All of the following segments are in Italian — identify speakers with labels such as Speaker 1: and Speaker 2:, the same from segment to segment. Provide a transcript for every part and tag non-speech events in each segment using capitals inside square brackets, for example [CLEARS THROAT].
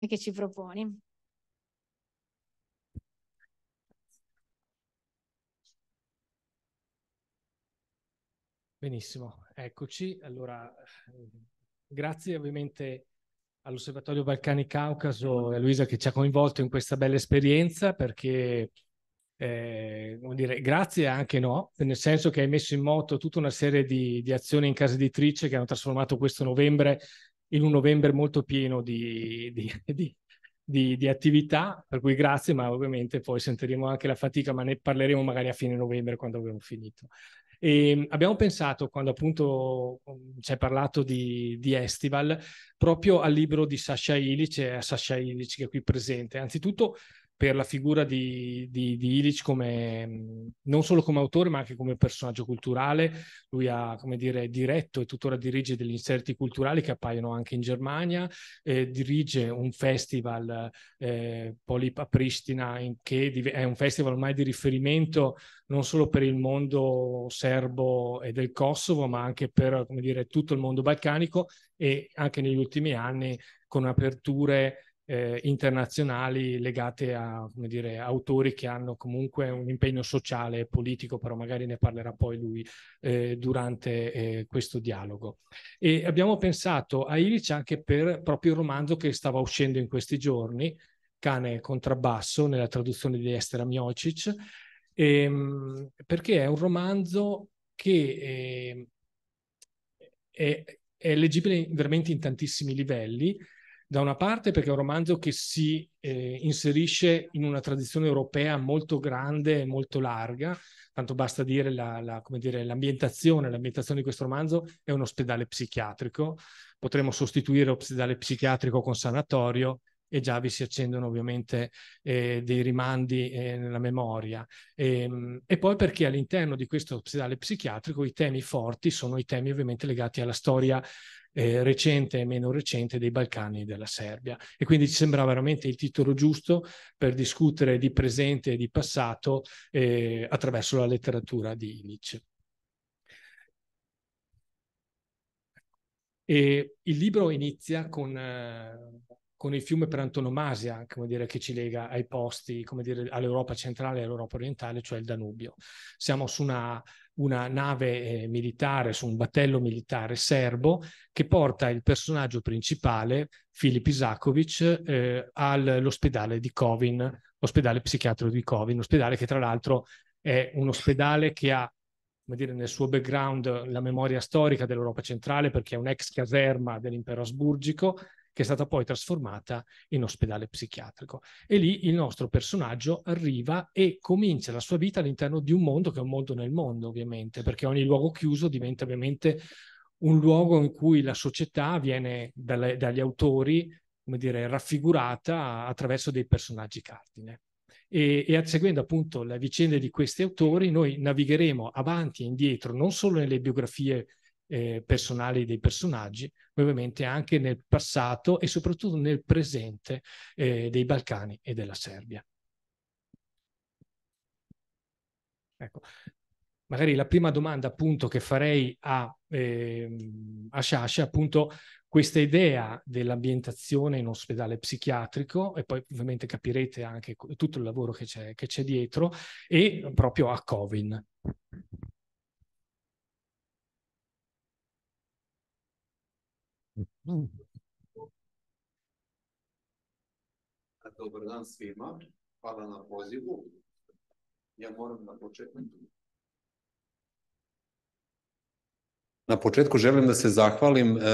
Speaker 1: e che ci proponi.
Speaker 2: Benissimo, eccoci. Allora, grazie ovviamente all'Osservatorio Balcani Caucaso e a Luisa che ci ha coinvolto in questa bella esperienza perché eh, dire, grazie anche no, nel senso che hai messo in moto tutta una serie di, di azioni in casa editrice che hanno trasformato questo novembre in un novembre molto pieno di, di, di, di, attività, per cui grazie, ma ovviamente poi sentiremo anche la fatica, ma ne parleremo magari a fine novembre quando avremo finito. E ehm, abbiamo pensato, quando appunto ci mm, hai parlato di, Estival, proprio al libro di Sasha Ilic e a Sasha Ilic che è qui presente. Anzitutto per la figura di, di, di Illich come, non solo come autore ma anche come personaggio culturale. Lui ha dire, diretto e tuttora dirige degli inserti culturali che appaiono anche in Germania, eh, dirige un festival eh, Polip a Pristina che è un festival ormai di riferimento non solo per il mondo serbo e del Kosovo ma anche per dire, tutto il mondo balcanico e anche negli ultimi anni con aperture eh, internazionali legate a dire, autori che hanno comunque un impegno sociale e politico, però magari ne parlerà poi lui eh, durante eh, questo dialogo. E abbiamo pensato a Ilic anche per proprio il romanzo che stava uscendo in questi giorni, Cane contrabbasso, nella traduzione di Estera Miocic, ehm, perché è un romanzo che ehm, è, è leggibile veramente in tantissimi livelli da una parte perché è un romanzo che si eh, inserisce in una tradizione europea molto grande e molto larga, tanto basta dire, la, la, dire l'ambientazione, l'ambientazione di questo romanzo è un ospedale psichiatrico, potremmo sostituire ospedale psichiatrico con sanatorio e già vi si accendono ovviamente eh, dei rimandi eh, nella memoria. E, ehm, e, poi perché all'interno di questo ospedale psichiatrico i temi forti sono i temi ovviamente legati alla storia eh, recente e meno recente dei Balcani e della Serbia. E quindi ci sembrava veramente il titolo giusto per discutere di presente e di passato eh, attraverso la letteratura di Nietzsche. E il libro inizia con, eh, con il fiume per antonomasia, come dire, che ci lega ai posti, come dire, all'Europa centrale e all'Europa orientale, cioè il Danubio. Siamo su una una nave eh, militare su un battello militare serbo che porta il personaggio principale, Filip Isakovic, eh, all'ospedale di Kovin, l'ospedale psichiatrico di Kovin, ospedale che tra l'altro è un ospedale che ha come dire, nel suo background la memoria storica dell'Europa centrale perché è un'ex caserma dell'impero asburgico che è stata poi trasformata in ospedale psichiatrico. E lì il nostro personaggio arriva e comincia la sua vita all'interno di un mondo che è un mondo nel mondo, ovviamente, perché ogni luogo chiuso diventa ovviamente un luogo in cui la società viene dalle, dagli autori, come dire, raffigurata attraverso dei personaggi cardine. E, e, seguendo appunto le vicende di questi autori, noi navigheremo avanti e indietro non solo nelle biografie eh, personali dei personaggi, ma ovviamente anche nel passato e soprattutto nel presente eh, dei Balcani e della Serbia. Ecco. Magari la prima domanda appunto che farei a, eh, a Sciascia appunto questa idea dell'ambientazione in ospedale psichiatrico e poi ovviamente capirete anche tutto il lavoro che c'è, dietro e proprio a Covin.
Speaker 3: Dobar dan svima, hvala na pozivu. Ja moram na početku. Na početku želim da se zahvalim e,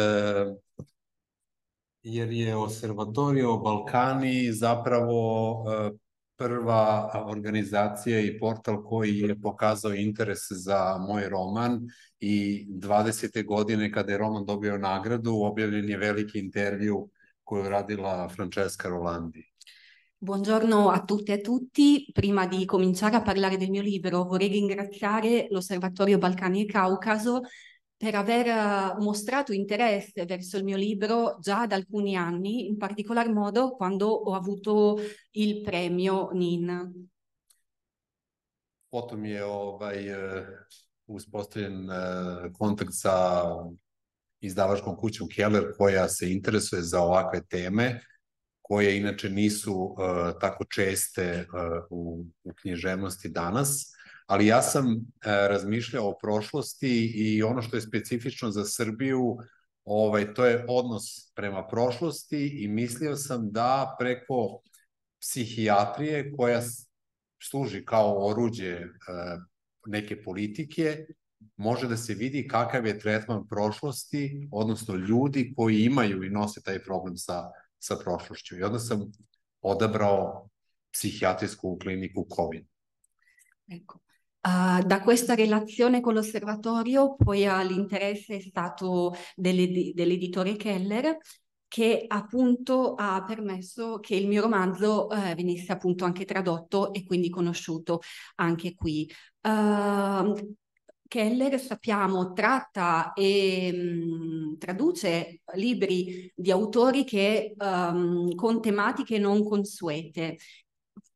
Speaker 3: jer je Observatorio Balkani zapravo e, prva organizacija i portal koji je pokazao interes za moj roman i 20. godine kada je roman dobio nagradu objavljen je veliki intervju koju je radila Francesca Rolandi.
Speaker 1: Buongiorno a tutte e a tutti. Prima di cominciare a parlare del mio libro vorrei ringraziare l'Osservatorio Balcani e Caucaso per aver eh, mostrato interesse verso il mio libro già da alcuni anni, in particolar modo quando ho avuto il premio NIN.
Speaker 3: Potom je ovaj, uspostavljen eh, kontakt eh, sa izdavačkom kućom Keller koja se interesuje za ovakve teme koje inače nisu uh, tako česte uh, u, u književnosti danas ali ja sam e, razmišljao o prošlosti i ono što je specifično za Srbiju, ovaj, to je odnos prema prošlosti i mislio sam da preko psihijatrije koja služi kao oruđe e, neke politike, može da se vidi kakav je tretman prošlosti, odnosno ljudi koji imaju i nose taj problem sa, sa prošlošću. I onda sam odabrao psihijatrijsku kliniku COVID.
Speaker 1: Eko. Uh, da questa relazione con l'osservatorio poi all'interesse è stato dell'editore Keller che appunto ha permesso che il mio romanzo eh, venisse appunto anche tradotto e quindi conosciuto anche qui. Uh, Keller, sappiamo, tratta e mh, mm, traduce libri di autori che, um, con tematiche non consuete,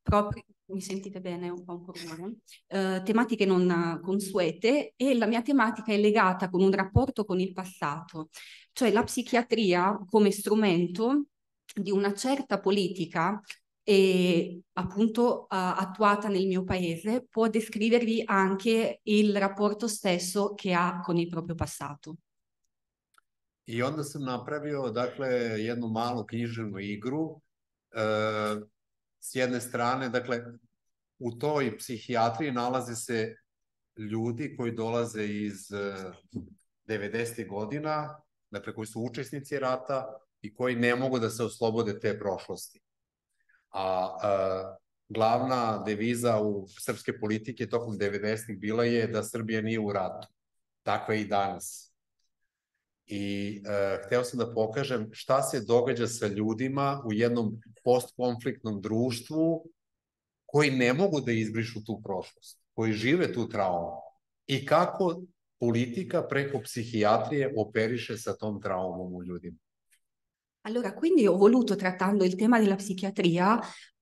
Speaker 1: proprio mi sentite bene, un po' un rumore, eh, tematiche non consuete e la mia tematica è legata con un rapporto con il passato, cioè la psichiatria come strumento di una certa politica e appunto uh, attuata nel mio paese può descrivervi anche il rapporto stesso che ha con il proprio passato.
Speaker 3: I onda sam napravio, dakle, jednu malu književnu igru, uh... s jedne strane, dakle, u toj psihijatriji nalaze se ljudi koji dolaze iz 90. E, godina, dakle koji su učesnici rata i koji ne mogu da se oslobode te prošlosti. A, a e, glavna deviza u srpske politike tokom 90. bila je da Srbija nije u ratu. Takva i danas i e, hteo sam da pokažem šta se događa sa ljudima u jednom postkonfliktnom društvu koji ne mogu da izbrišu tu prošlost, koji žive tu traumu i kako politica preko psichiatrie operisce sa tom traumom u ljudima.
Speaker 1: Allora, quindi ho voluto, trattando il tema della psichiatria,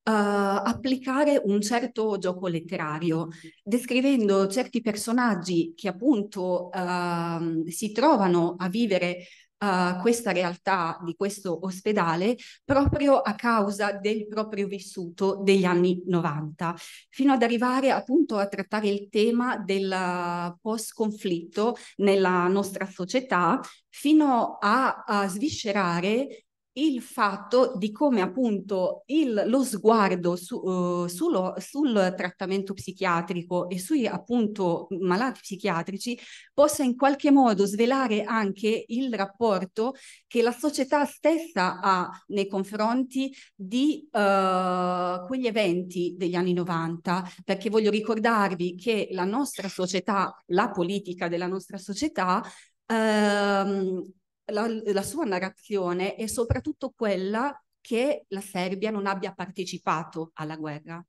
Speaker 1: Eh, applicare un certo gioco letterario, descrivendo certi personaggi che appunto ehm, si trovano a vivere Uh, questa realtà di questo ospedale proprio a causa del proprio vissuto degli anni 90, fino ad arrivare appunto a trattare il tema del post-conflitto nella nostra società, fino a, a sviscerare il fatto di come appunto il, lo sguardo su, uh, eh, sullo, sul trattamento psichiatrico e sui appunto malati psichiatrici possa in qualche modo svelare anche il rapporto che la società stessa ha nei confronti di uh, quegli eventi degli anni 90, perché voglio ricordarvi che la nostra società, la politica della nostra società, ehm, la, la sua narrazione è soprattutto quella che la Serbia non abbia partecipato alla guerra.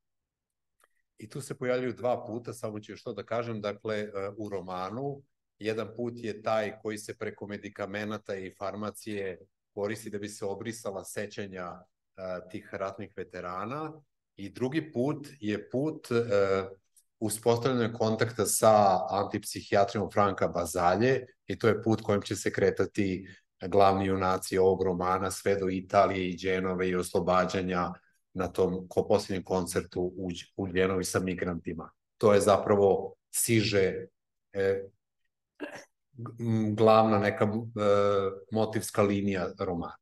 Speaker 3: I tu se pojavljuju dva puta, samo ću još to da kažem, dakle eh, u romanu jedan put je taj koji se preko medikamenata i farmacije koristi da bi se obrisala sećanja uh, tih ratnih veterana i drugi put je put uh, je kontakta sa antipsihijatrijom Franka Bazalje i to je put kojim će se kretati glavni junaci ovog romana sve do Italije i Dženove i oslobađanja na tom ko posljednjem koncertu u, u Dženovi sa migrantima. To je zapravo siže e, glavna neka e, motivska linija romana.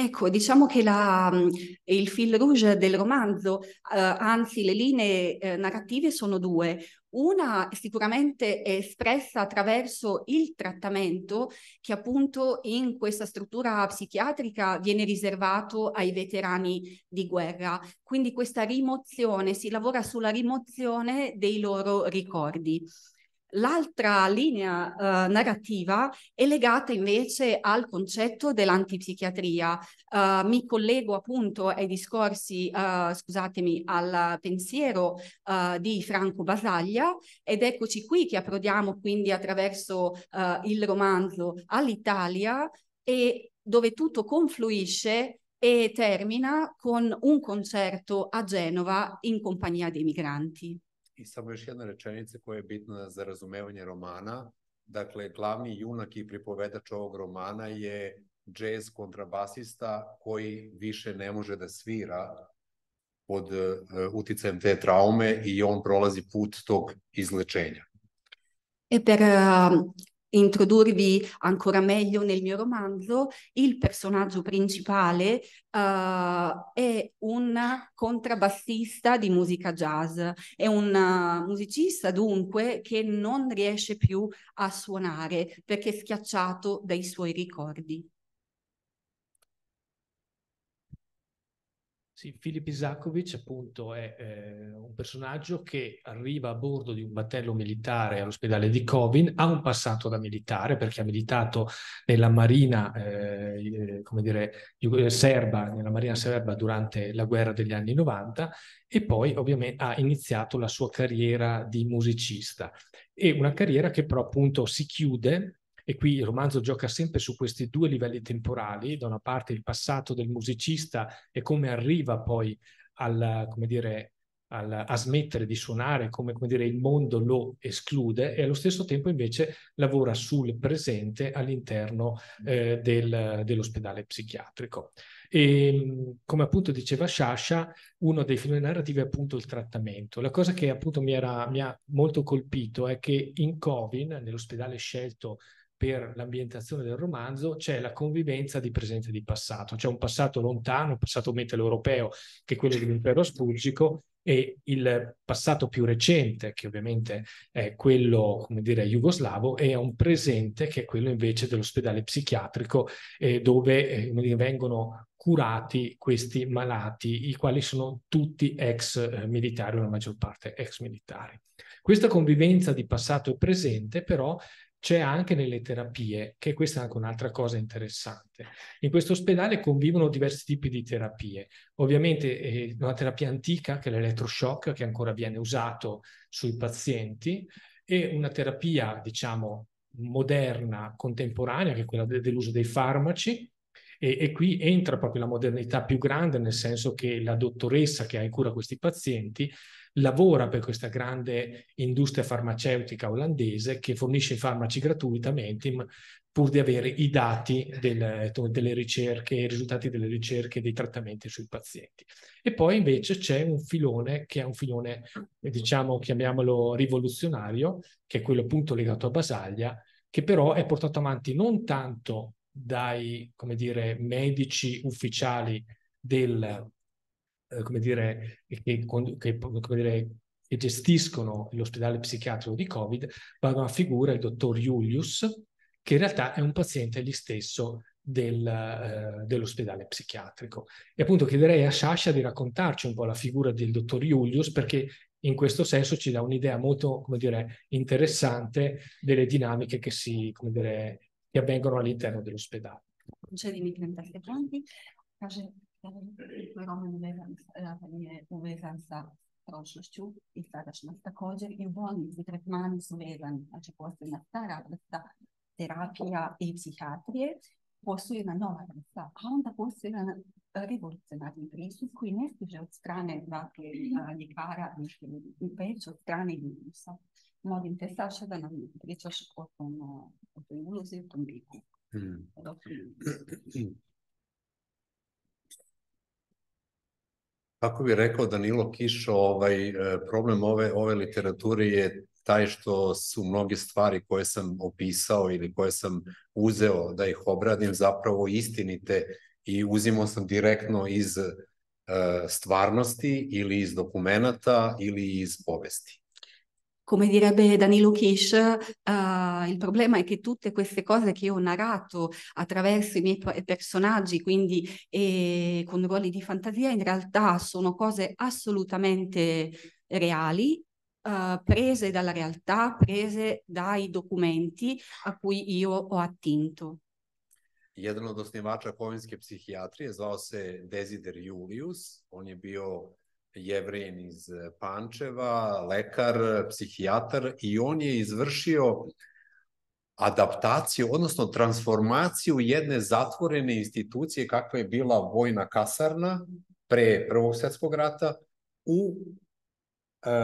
Speaker 1: Ecco, diciamo che la, mm, il fil rouge del romanzo, eh, anzi le linee eh, narrative sono due. Una sicuramente è espressa attraverso il trattamento che appunto in questa struttura psichiatrica viene riservato ai veterani di guerra. Quindi questa rimozione, si lavora sulla rimozione dei loro ricordi. L'altra linea uh, narrativa è legata invece al concetto dell'antipsichiatria. Uh, mi collego appunto ai discorsi, uh, scusatemi, al pensiero di Franco Basaglia ed eccoci qui che approdiamo quindi attraverso il romanzo all'Italia e dove tutto confluisce e termina con un concerto a Genova in compagnia dei migranti.
Speaker 3: i samo još jedna rečenica koja je bitna za razumevanje romana. Dakle, glavni junak i pripovedač ovog romana je džez kontrabasista koji više ne može da svira pod e, uticajem te traume i on prolazi put tog izlečenja.
Speaker 1: E per introdurvi ancora meglio nel mio romanzo, il personaggio principale uh, è un contrabbassista di musica jazz, è un eh, musicista dunque che non riesce più a suonare perché è schiacciato dai suoi ricordi.
Speaker 2: Sì, Filip Isakovic appunto è eh, un personaggio che arriva a bordo di un battello militare all'ospedale di Covin, ha un passato da militare perché ha militato nella marina, eh, eh come dire, eh, serba, nella marina serba durante la guerra degli anni 90 e poi ovviamente ha iniziato la sua carriera di musicista e una carriera che però appunto si chiude e qui il romanzo gioca sempre su questi due livelli temporali, da una parte il passato del musicista e come arriva poi al, come dire, al, a smettere di suonare, come, come dire, il mondo lo esclude e allo stesso tempo invece lavora sul presente all'interno eh, del, dell'ospedale psichiatrico. E ehm, come appunto diceva Sasha, uno dei filoni narrativi è appunto il trattamento. La cosa che appunto mi, era, mi ha molto colpito è che in Covin, nell'ospedale scelto per l'ambientazione del romanzo c'è la convivenza di presente e di passato, c'è un passato lontano, un passato mitteleuropeo che è quello dell'impero asburgico e il passato più recente, che ovviamente è quello, come dire, jugoslavo, e un presente che è quello invece dell'ospedale psichiatrico eh, dove eh, vengono curati questi malati, i quali sono tutti ex eh, militari, la maggior parte ex militari. Questa convivenza di passato e presente però c'è anche nelle terapie, che questa è anche un'altra cosa interessante. In questo ospedale convivono diversi tipi di terapie. Ovviamente eh, una terapia antica, che è l'elettroshock, che ancora viene usato sui pazienti, e una terapia, diciamo, moderna, contemporanea, che è quella de- dell'uso dei farmaci, e, e, qui entra proprio la modernità più grande, nel senso che la dottoressa che ha in cura questi pazienti lavora per questa grande industria farmaceutica olandese che fornisce i farmaci gratuitamente pur di avere i dati del, delle ricerche, i risultati delle ricerche e dei trattamenti sui pazienti. E poi invece c'è un filone che è un filone, diciamo, chiamiamolo rivoluzionario, che è quello appunto legato a Basaglia, che però è portato avanti non tanto dai, come dire, medici ufficiali del eh, come dire, che, che, come dire, che gestiscono l'ospedale psichiatrico di Covid, vanno a figura, il dottor Julius, che in realtà è un paziente egli stesso del, eh, dell'ospedale psichiatrico. E appunto chiederei a Sasha di raccontarci un po' la figura del dottor Julius, perché in questo senso ci dà un'idea molto dire, interessante delle dinamiche che, si, dire, che avvengono all'interno dell'ospedale.
Speaker 4: Concedimi 30 secondi. Rom je uvezan, je uvezan sa prošlošću i sadašnjost također i u bolnici tretmani su vezani, znači postoji na stara vrsta terapija i psihijatrije, postoji na nova vrsta, a onda postoji na revolucionarni pristup koji ne stiže od strane dakle, ljekara znači, već od strane virusa. Molim te, Saša, da nam pričaš o, tom, o toj ulozi, o tom biku. Hmm. [CLEARS THROAT] [CLEARS THROAT]
Speaker 3: kako bi rekao Danilo Kišo, ovaj, e, problem ove, ove literature je taj što su mnoge stvari koje sam opisao ili koje sam uzeo da ih obradim zapravo istinite i uzimo sam direktno iz e, stvarnosti ili iz dokumenta ili iz povesti.
Speaker 1: come direbbe Danilo Kish, uh, eh, il problema è che tutte queste cose che io ho narrato attraverso i miei personaggi, quindi eh, con ruoli di fantasia, in realtà sono cose assolutamente reali, uh, prese dalla realtà, prese dai documenti a cui io ho attinto.
Speaker 3: Jedan od osnivača kovinske psihijatrije zvao se Desider Julius, on je bio jevrin iz eh, Pančeva, lekar, psihijatar i on je izvršio adaptaciju, odnosno transformaciju jedne zatvorene institucije kakva je bila vojna kasarna pre Prvog svetskog rata u e,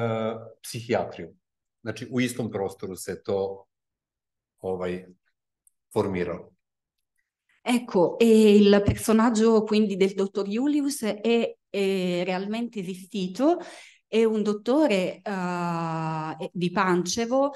Speaker 3: psihijatriju. Znači, u istom prostoru se to ovaj, formiralo.
Speaker 1: Ecco, e il personaggio quindi del dottor Julius è è realmente esistito è un dottore uh, di Pancevo uh,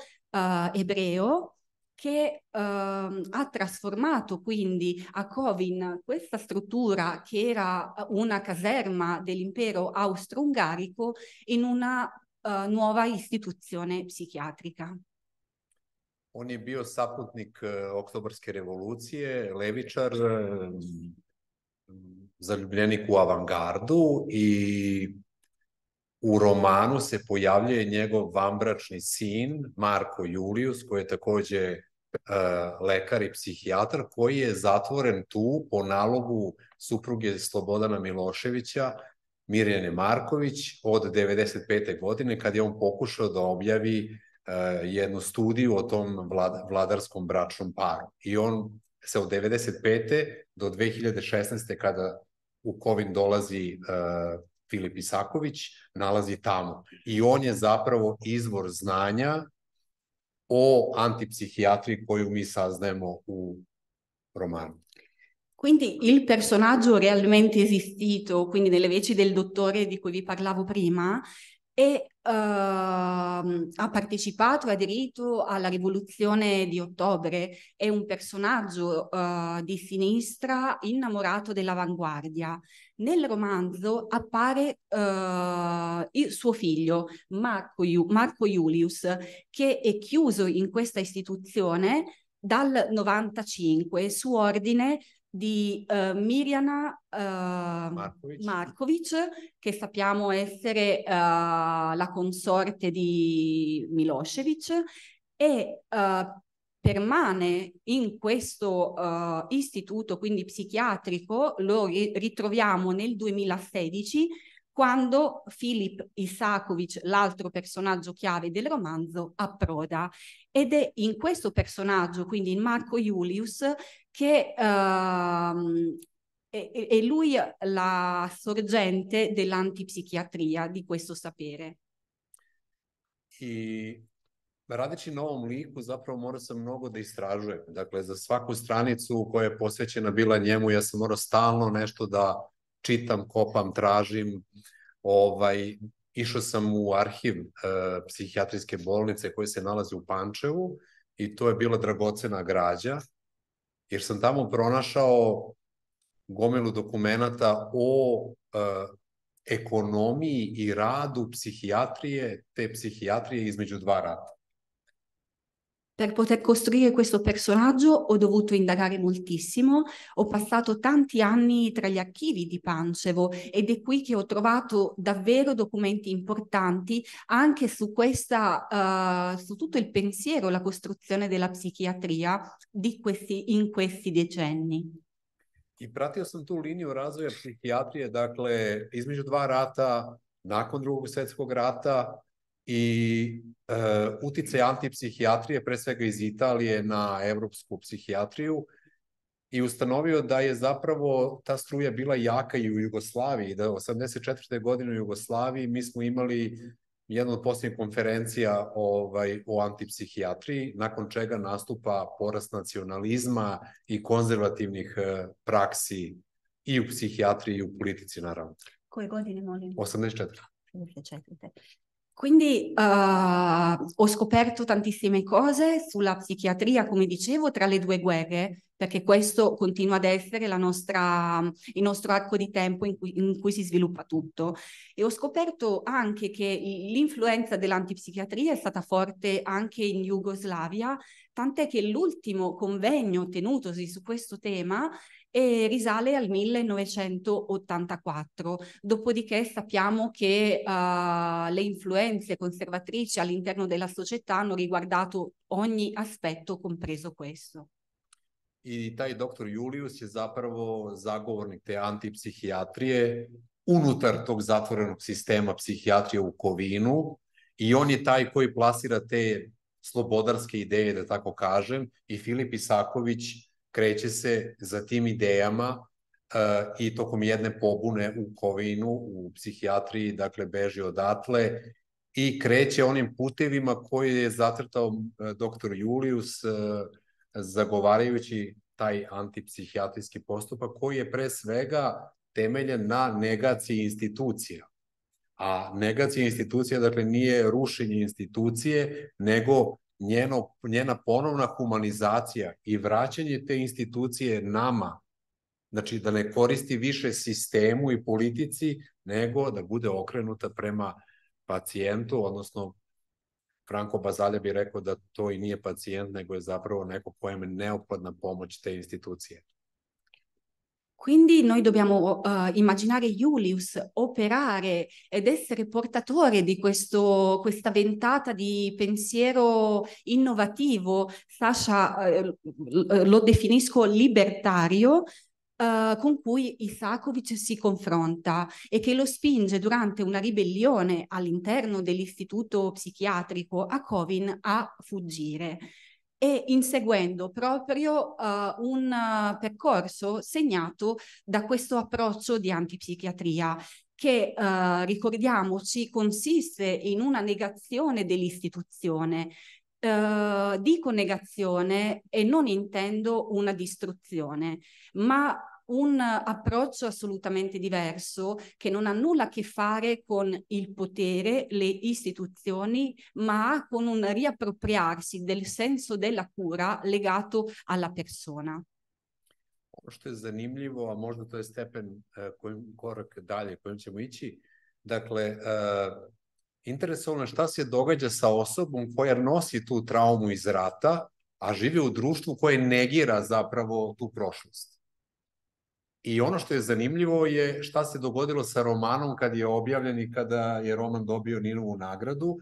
Speaker 1: ebreo che uh, ha trasformato quindi a Covin questa struttura che era una caserma dell'impero austro-ungarico in una eh, nuova istituzione psichiatrica.
Speaker 3: On je bio saputnik oktobarske revolucije, levičar, zaljubljenik u avangardu i u romanu se pojavljuje njegov vambračni sin Marko Julius koji je takođe e, lekar i psihijatar koji je zatvoren tu po nalogu supruge Slobodana Miloševića Mirjane Marković od 95. godine kad je on pokušao da objavi e, jednu studiju o tom vladarskom bračnom paru. I on se od 95. do 2016. kada u Kovin dolazi uh, Filip Isaković, nalazi tamo. I on je zapravo izvor znanja o antipsichiatriji koju mi saznajemo u romano.
Speaker 1: Quindi il personaggio realmente esistito, quindi nelle veci del dottore di cui vi parlavo prima, e uh, ha partecipato, ha aderito alla rivoluzione di ottobre, è un personaggio uh, di sinistra innamorato dell'avanguardia. Nel romanzo appare uh, il suo figlio Marco, Iu- Marco Julius, che è chiuso in questa istituzione dal 95 su ordine di uh, Mirjana uh, eh, Markovic. Markovic. che sappiamo essere uh, la consorte di Milosevic, e permane in questo istituto, quindi psichiatrico, lo ri- ritroviamo nel 2016 quando Filip Isakovic, l'altro personaggio chiave del romanzo, approda. Ed è in questo personaggio, quindi in Marco Julius, che ehm, è, e, è e, e lui la sorgente dell'antipsichiatria di questo sapere.
Speaker 3: I radeći na ovom liku zapravo morao sam mnogo da istražujem. Dakle, za svaku stranicu koja je posvećena bila njemu, ja sam morao stalno nešto da čitam, kopam, tražim. Ovaj, išao sam u arhiv e, psihijatrijske bolnice koje se nalazi u Pančevu i to je bila dragocena građa jer sam tamo pronašao gomilu dokumenta o e, ekonomiji i radu psihijatrije, te psihijatrije između dva rata.
Speaker 1: Per poter costruire questo personaggio ho dovuto indagare moltissimo, ho passato tanti anni tra gli archivi di Pancevo ed è qui che ho trovato davvero documenti importanti anche su, questa, uh, su tutto il pensiero, la costruzione della psichiatria questi, in questi
Speaker 3: decenni. I pratio sam tu liniju razvoja psihijatrije, dakle, između dva rata, nakon drugog svjetskog rata, i e, uticaj antipsihijatrije, pre svega iz Italije, na evropsku psihijatriju i ustanovio da je zapravo ta struja bila jaka i u Jugoslaviji, da 84. godine u Jugoslaviji mi smo imali jednu od posljednjih konferencija ovaj, o antipsihijatriji, nakon čega nastupa porast nacionalizma i konzervativnih e, praksi i u psihijatriji i u politici, naravno.
Speaker 1: Koje godine, molim? 84. 84. Quindi uh, ho scoperto tantissime cose sulla psichiatria, come dicevo, tra le due guerre, perché questo continua ad essere nostra, il nostro arco di tempo in cui, in cui, si sviluppa tutto. E ho scoperto anche che l'influenza dell'antipsichiatria è stata forte anche in Jugoslavia, tant'è che l'ultimo convegno tenutosi su questo tema e risale al 1984. Dopodiché sappiamo che uh, le influenze conservatrici all'interno della società hanno riguardato ogni aspetto, compreso questo.
Speaker 3: I taj doktor Julius je zapravo zagovornik te antipsihijatrije unutar tog zatvorenog sistema psihijatrije u Kovinu i on je taj koji plasira te slobodarske ideje, da tako kažem, i Filip Isaković kreće se za tim idejama uh, i tokom jedne pobune u Kovinu, u psihijatriji, dakle beži odatle i kreće onim putevima koje je zatrtao e, doktor Julius uh, zagovarajući taj antipsihijatrijski postupak koji je pre svega temeljen na negaciji institucija. A negacija institucija, dakle, nije rušenje institucije, nego njeno, njena ponovna humanizacija i vraćanje te institucije nama, znači da ne koristi više sistemu i politici, nego da bude okrenuta prema pacijentu, odnosno Franko Bazalja bi rekao da to i nije pacijent, nego je zapravo neko kojem je neophodna pomoć te institucije.
Speaker 1: Quindi noi dobbiamo uh, immaginare Julius operare ed essere portatore di questo, questa ventata di pensiero innovativo. Sasha uh, lo definisco libertario, Uh, con cui Isakovic si confronta e che lo spinge durante una ribellione all'interno dell'istituto psichiatrico a Covin a fuggire e inseguendo proprio uh, un uh, percorso segnato da questo approccio di antipsichiatria che uh, ricordiamoci consiste in una negazione dell'istituzione. dico negazione e non intendo una distruzione, ma un approccio assolutamente diverso che non ha nulla a che fare con il potere, le istituzioni, ma con un riappropriarsi del senso della cura legato alla persona.
Speaker 3: Ono što je zanimljivo, a možda to je stepen eh, kojim korak dalje kojim ćemo ići, dakle, eh, interesovalo je šta se događa sa osobom koja nosi tu traumu iz rata, a živi u društvu koje negira zapravo tu prošlost. I ono što je zanimljivo je šta se dogodilo sa romanom kad je objavljen i kada je roman dobio Ninovu nagradu.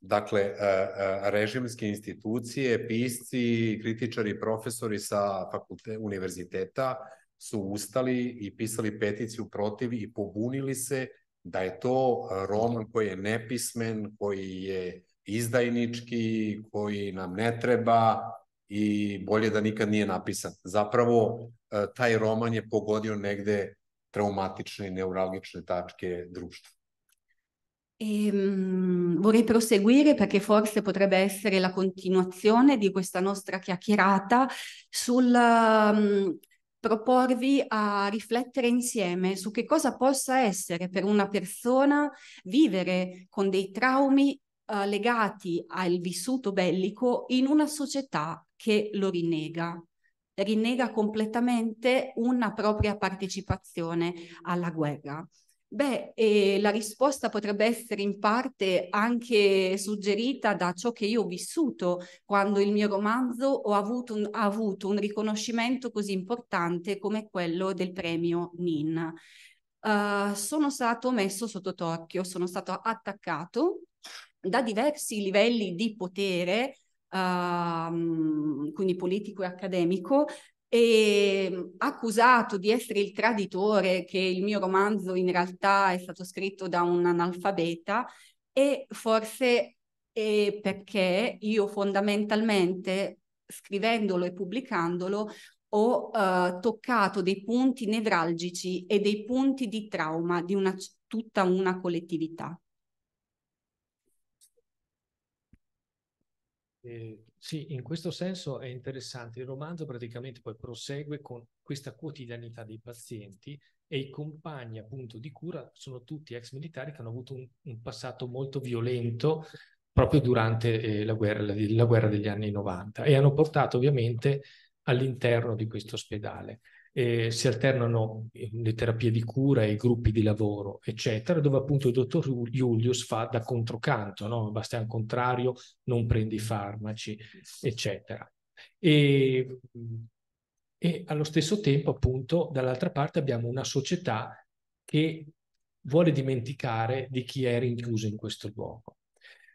Speaker 3: Dakle, e, e, režimske institucije, pisci, kritičari, profesori sa fakulte, univerziteta su ustali i pisali peticiju protiv i pobunili se da je to roman koji je nepismen, koji je izdajnički, koji nam ne treba, i bolje da nikad nije napisan. Zapravo, taj roman je pogodio negde traumatične i neuralgične tačche društva.
Speaker 1: E, um, vorrei proseguire perché forse potrebbe essere la continuazione di questa nostra chiacchierata sul um, proporvi a riflettere insieme su che cosa possa essere per una persona vivere con dei traumi uh, legati al vissuto bellico in una società che lo rinnega, rinnega completamente una propria partecipazione alla guerra. Beh, eh, la risposta potrebbe essere in parte anche suggerita da ciò che io ho vissuto quando il mio romanzo avuto un, ha avuto un riconoscimento così importante come quello del premio NIN. Uh, sono stato messo sotto torchio, sono stato attaccato da diversi livelli di potere Ehm, quindi politico e accademico, e ehm, accusato di essere il traditore, che il mio romanzo in realtà è stato scritto da un analfabeta, e forse è perché io fondamentalmente scrivendolo e pubblicandolo ho uh, toccato dei punti nevralgici e dei punti di trauma di una, tutta una collettività.
Speaker 2: Eh, sì, in questo senso è interessante. Il romanzo praticamente poi prosegue con questa quotidianità dei pazienti e i compagni appunto di cura sono tutti ex militari che hanno avuto un, un passato molto violento proprio durante eh, la, guerra, la, la guerra degli anni 90 e hanno portato ovviamente all'interno di questo ospedale eh, si alternano eh, le terapie di cura e i gruppi di lavoro, eccetera, dove appunto il dottor Julius fa da controcanto, no? basta al contrario, non prendi farmaci, eccetera. E, e allo stesso tempo, appunto, dall'altra parte abbiamo una società che vuole dimenticare di chi è rinchiuso in questo luogo.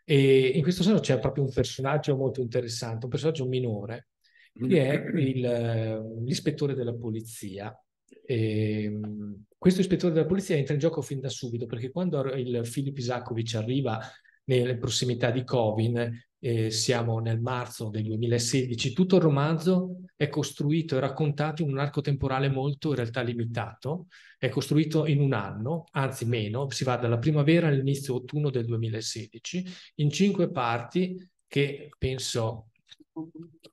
Speaker 2: E in questo senso c'è proprio un personaggio molto interessante, un personaggio minore, che è il, eh, l'ispettore della polizia. E, ehm, questo ispettore della polizia entra in gioco fin da subito perché quando il Filip Isakovic arriva nelle prossimità di Covin, eh, siamo nel marzo del 2016, tutto il romanzo è costruito e raccontato in un arco temporale molto in realtà limitato, è costruito in un anno, anzi meno, si va dalla primavera all'inizio autunno del 2016, in cinque parti che penso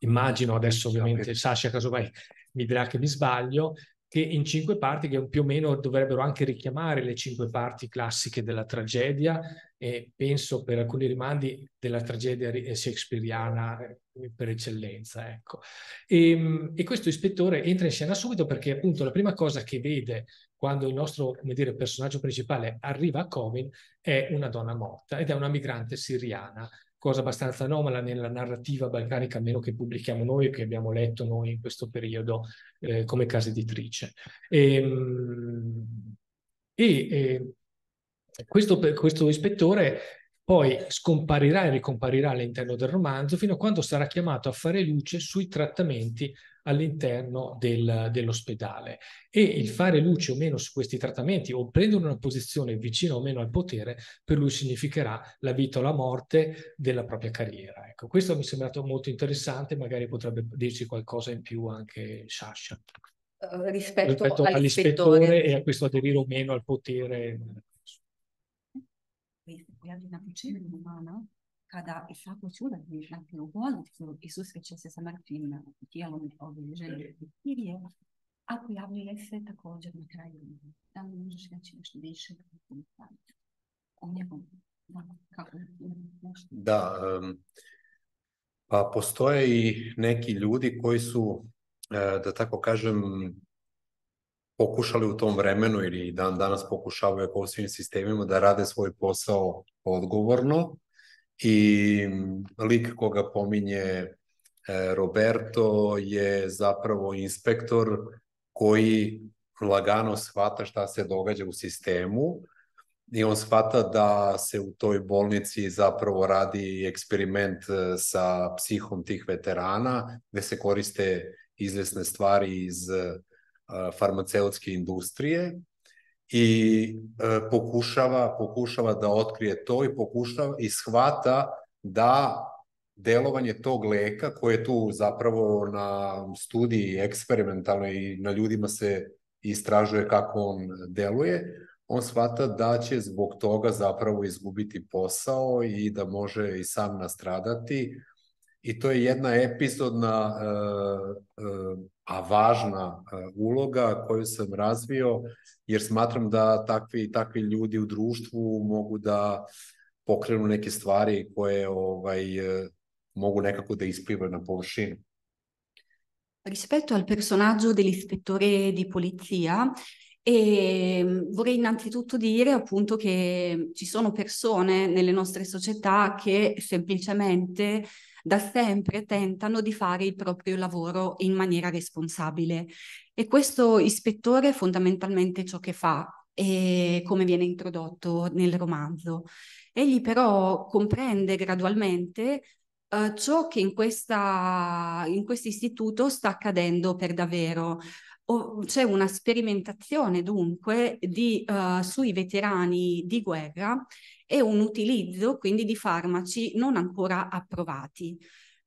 Speaker 2: immagino adesso ovviamente Sasha casomai mi dirà che mi sbaglio, che in cinque parti che più o meno dovrebbero anche richiamare le cinque parti classiche della tragedia e penso per alcuni rimandi della tragedia shakespeariana eh, per eccellenza. Ecco. E, ehm, e, questo ispettore entra in scena subito perché appunto la prima cosa che vede quando il nostro dire, personaggio principale arriva a Covin è una donna morta ed è una migrante siriana cosa abbastanza anomala nella narrativa balcanica, almeno che pubblichiamo noi e che abbiamo letto noi in questo periodo eh, come casa editrice. Ehm, e, e eh, questo, questo ispettore poi scomparirà e ricomparirà all'interno del romanzo fino a quando sarà chiamato a fare luce sui trattamenti all'interno del, dell'ospedale e il fare luce o meno su questi trattamenti o prendere una posizione vicina o meno al potere per lui significherà la vita o la morte della propria carriera. Ecco, questo mi è sembrato molto interessante, magari potrebbe dirci qualcosa in più anche Sasha.
Speaker 1: Eh, rispetto, rispetto all'ispettore e
Speaker 2: a questo aderire o meno al potere.
Speaker 4: Questa è una vicenda umana kada i svako čuda dakle, u bolestnu i susreće se sa mrtvim tijelom ove žene Viktivije, a pojavljuje se također na kraju. Da li možeš reći nešto više o njegovom? Da, kako, nešto? da
Speaker 3: um, pa postoje i neki ljudi koji su, e, da tako kažem, pokušali u tom vremenu ili dan danas pokušavaju po svim sistemima da rade svoj posao odgovorno, i mm, lik koga pominje e, Roberto je zapravo inspektor koji lagano shvata šta se događa u sistemu i on shvata da se u toj bolnici zapravo radi eksperiment e, sa psihom tih veterana gde se koriste izvesne stvari iz e, farmaceutske industrije i e, pokušava, pokušava da otkrije to i pokušava i shvata da delovanje tog leka koje je tu zapravo na studiji eksperimentalno i na ljudima se istražuje kako on deluje, on shvata da će zbog toga zapravo izgubiti posao i da može i sam nastradati, i to je jedna epizodna, a važna uloga koju sam razvio, jer smatram da takvi, takvi ljudi u društvu mogu da pokrenu neke stvari koje ovaj, mogu nekako da isplivaju na površinu.
Speaker 1: Rispetto al personaggio dell'ispettore di polizia, E ehm, vorrei innanzitutto dire appunto che ci sono persone nelle nostre società che semplicemente da sempre tentano di fare il proprio lavoro in maniera responsabile. E questo ispettore è fondamentalmente ciò che fa e come viene introdotto nel romanzo. Egli però comprende gradualmente Uh, ciò che in, questo istituto sta accadendo per davvero. c'è una sperimentazione dunque di, uh, sui veterani di guerra e un utilizzo quindi di farmaci non ancora approvati.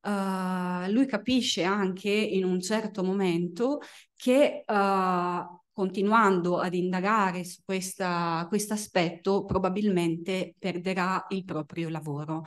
Speaker 1: Uh, lui capisce anche in un certo momento che uh, continuando ad indagare su questo aspetto probabilmente perderà il proprio lavoro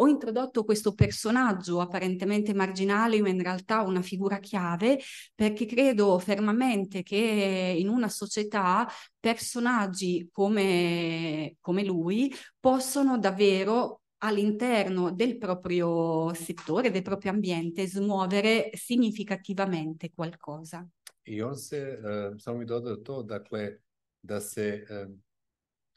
Speaker 1: ho introdotto questo personaggio apparentemente marginale, ma in realtà una figura chiave, perché credo fermamente che in una società personaggi come, come lui possono davvero all'interno del proprio settore, del proprio ambiente, smuovere significativamente qualcosa.
Speaker 3: I on se, uh, eh, samo mi dodao to, dakle, da se uh,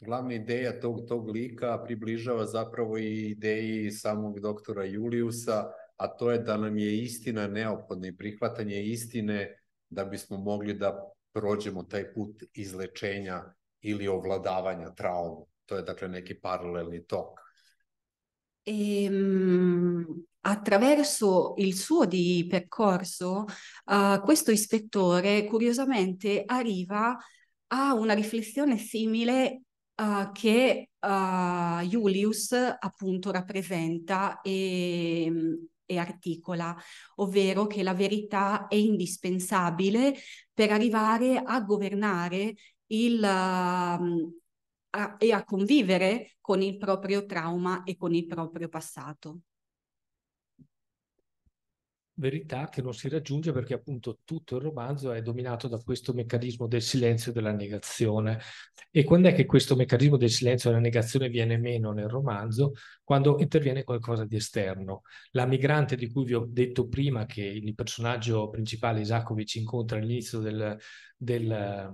Speaker 3: glavna ideja tog, tog lika približava zapravo i ideji samog doktora Juliusa, a to je da nam je istina neophodna i prihvatanje istine da bismo mogli da prođemo taj put izlečenja ili ovladavanja traumu. To je dakle neki paralelni tok.
Speaker 1: E, attraverso il suo di percorso, uh, questo ispettore curiosamente arriva a una riflessione simile uh, che uh, Julius appunto rappresenta e, e articola, ovvero che la verità è indispensabile per arrivare a governare il, uh, a, e a convivere con il proprio trauma e con il proprio passato
Speaker 2: verità che non si raggiunge perché appunto tutto il romanzo è dominato da questo meccanismo del silenzio e della negazione. E quando è che questo meccanismo del silenzio e della negazione viene meno nel romanzo? Quando interviene qualcosa di esterno. La migrante di cui vi ho detto prima, che il personaggio principale Isacco Isakovic incontra all'inizio del, del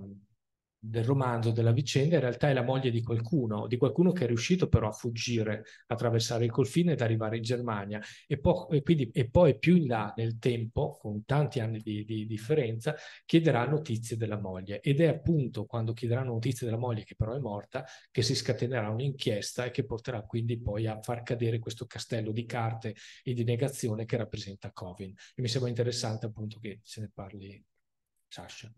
Speaker 2: del romanzo, della vicenda, in realtà è la moglie di qualcuno, di qualcuno che è riuscito però a fuggire, attraversare il confine ed arrivare in Germania. E, po- e, quindi, e poi più in là nel tempo, con tanti anni di, di, differenza, chiederà notizie della moglie. Ed è appunto quando chiederanno notizie della moglie, che però è morta, che si scatenerà un'inchiesta e che porterà quindi poi a far cadere questo castello di carte e di negazione che rappresenta Covin. E mi sembra interessante appunto che se ne parli Sasha.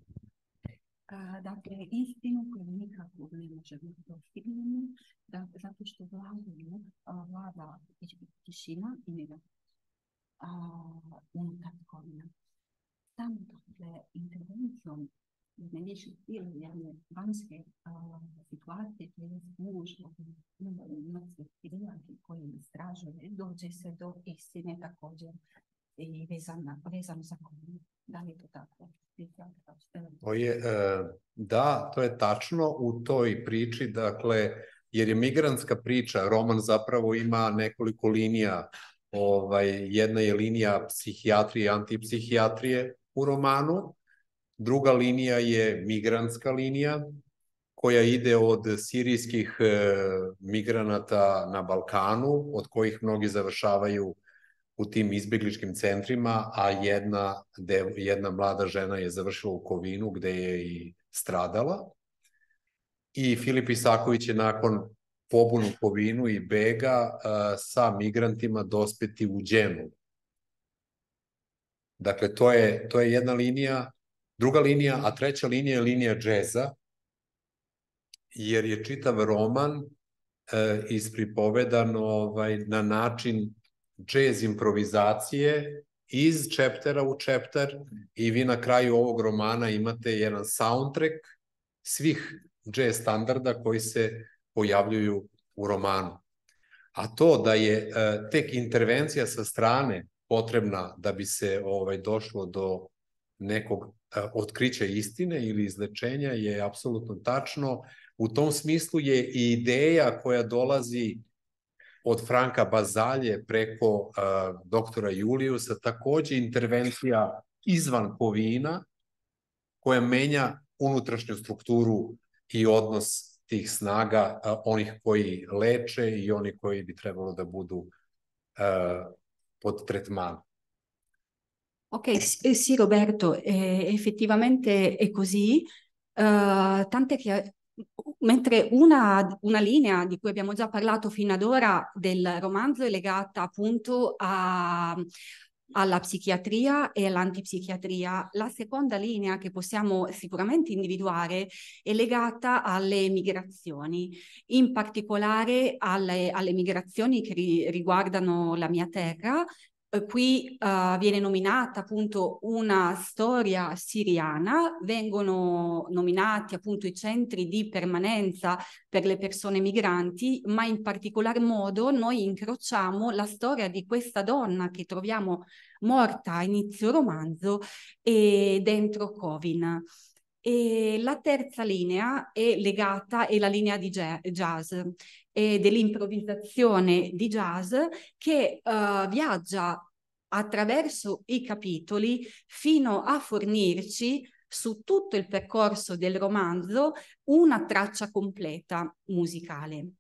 Speaker 4: dakle, istinu koju nikako ne možemo dostignemo, da, zato što vladaju, vlada tišina i njega da, unutar kovina. Samo dakle, intervencijom jedne više sile, jedne vanjske situacije, to je muž, mrtve prijatelj koji istražuje, dođe se do istine također i vezano, vezano za kovinu. Da li to tako?
Speaker 3: To je, e, da, to je tačno u toj priči, dakle, jer je migrantska priča, roman zapravo ima nekoliko linija, ovaj, jedna je linija psihijatrije i antipsihijatrije u romanu, druga linija je migrantska linija, koja ide od sirijskih e, migranata na Balkanu, od kojih mnogi završavaju u tim izbjegličkim centrima, a jedna, dev, jedna mlada žena je završila u Kovinu gde je i stradala. I Filip Isaković je nakon pobunu Kovinu i bega sa migrantima dospeti u Đenu. Dakle, to je, to je jedna linija, druga linija, a treća linija je linija džeza, jer je čitav roman e, ispripovedan ovaj, na način džez improvizacije iz čeptera u čepter i vi na kraju ovog romana imate jedan soundtrack svih džez standarda koji se pojavljuju u romanu. A to da je e, tek intervencija sa strane potrebna da bi se ovaj došlo do nekog e, otkrića istine ili izlečenja je apsolutno tačno. U tom smislu je i ideja koja dolazi od Franka Bazalje preko uh, doktora Juliusa, takođe intervencija izvan kovina koja menja unutrašnju strukturu i odnos tih snaga, uh, onih koji leče i oni koji bi trebalo da budu uh, pod tretmanom.
Speaker 1: Ok, eh, sì Roberto, eh, effettivamente è così. Uh, tant'è che mentre una, una, linea di cui abbiamo già parlato fino ad ora del romanzo è legata appunto a, alla psichiatria e all'antipsichiatria. La seconda linea che possiamo sicuramente individuare è legata alle migrazioni, in particolare alle, alle migrazioni che ri, riguardano la mia terra qui uh, viene nominata appunto una storia siriana, vengono nominati appunto i centri di permanenza per le persone migranti, ma in particolar modo noi incrociamo la storia di questa donna che troviamo morta a inizio romanzo e dentro Covin. E la terza linea è legata, è la linea di jazz, e dell'improvvisazione di jazz che uh, viaggia attraverso i capitoli fino a fornirci su tutto il percorso del romanzo una traccia completa musicale.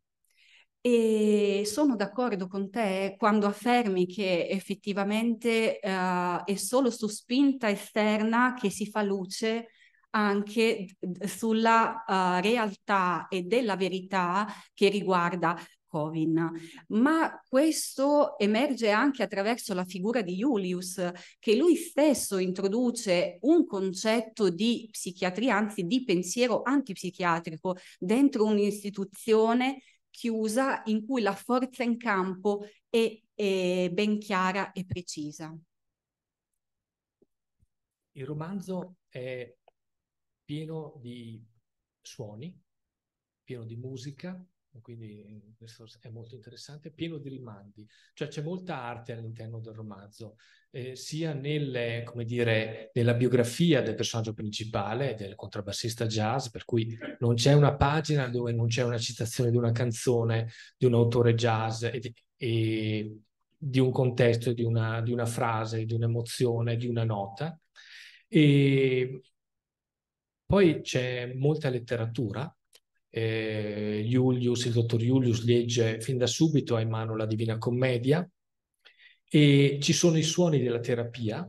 Speaker 1: E sono d'accordo con te quando affermi che effettivamente uh, è solo su spinta esterna che si fa luce anche sulla uh, realtà e della verità che riguarda Covin. Ma questo emerge anche attraverso la figura di Julius, che lui stesso introduce un concetto di psichiatria, anzi di pensiero antipsichiatrico, dentro un'istituzione chiusa in cui la forza in campo è, è ben chiara e precisa.
Speaker 2: Il romanzo è pieno di suoni, pieno di musica, quindi questo è molto interessante, pieno di rimandi, cioè c'è molta arte all'interno del romanzo, eh, sia nelle, dire, nella biografia del personaggio principale, del contrabbassista jazz, per cui non c'è una pagina dove non c'è una citazione di una canzone, di un autore jazz e di, e di un contesto, di una, di una frase, di un'emozione, di una nota. E poi c'è molta letteratura, eh, Julius, il dottor Julius legge fin da subito, ha in mano la Divina Commedia, e ci sono i suoni della terapia,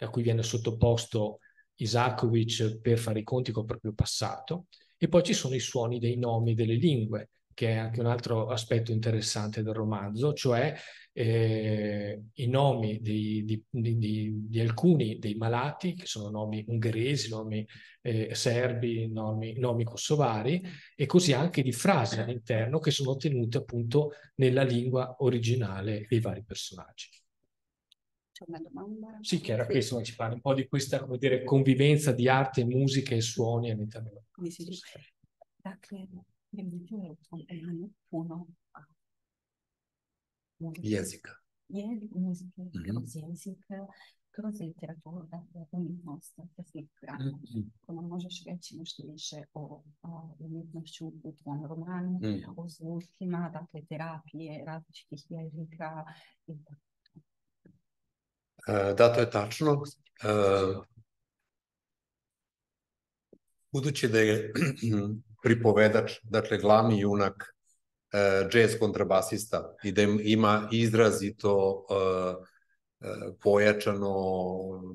Speaker 2: a cui viene sottoposto Isakovic per fare i conti col proprio passato, e poi ci sono i suoni dei nomi delle lingue, che è anche un altro aspetto interessante del romanzo, cioè eh, i nomi di, di, di, di, alcuni dei malati, che sono nomi ungheresi, nomi eh, serbi, nomi, nomi, kosovari, e così anche di frasi all'interno che sono tenute appunto nella lingua originale dei vari personaggi.
Speaker 4: C'è una domanda? Sì, che era sì.
Speaker 2: questo, ci parla un po' di questa dire, convivenza di arte, musica e suoni all'interno della
Speaker 4: Jezika. Jezik, muzike, mm -hmm. kroz jezika, kroz literaturu, dakle, umjetnost, te svih da Mm -hmm. Ako nam možeš reći nešto više o, o umjetnošću u tvom romanu, mm o zvukima, dakle, terapije, različitih jezika i tako.
Speaker 3: E, da, to je tačno. E, budući da je pripovedač, dakle glavni junak, e, jazz kontrabasista i da ima izrazito uh, pojačano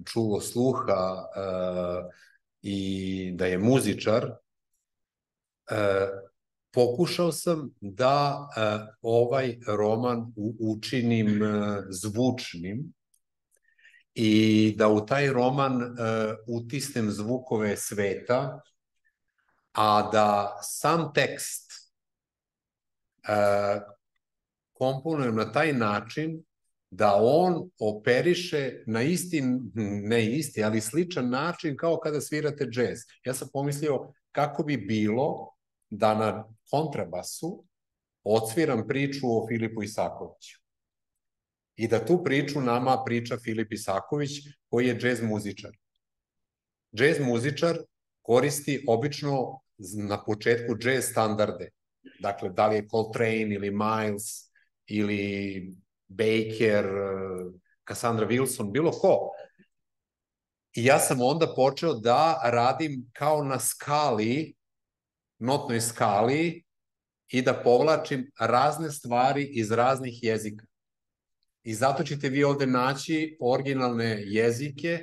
Speaker 3: čulo sluha e, i da je muzičar, uh, pokušao sam da e, ovaj roman učinim e, zvučnim i da u taj roman e, utisnem zvukove sveta a da sam tekst e, komponujem na taj način da on operiše na isti, ne isti, ali sličan način kao kada svirate džez. Ja sam pomislio kako bi bilo da na kontrabasu odsviram priču o Filipu Isakoviću. I da tu priču nama priča Filip Isaković, koji je džez muzičar. Džez muzičar koristi obično na početku jazz standarde. Dakle, da li je Coltrane ili Miles ili Baker, eh, Cassandra Wilson, bilo ko. I ja sam onda počeo da radim kao na skali, notnoj skali, i da povlačim razne stvari iz raznih jezika. I zato ćete vi ovde naći originalne jezike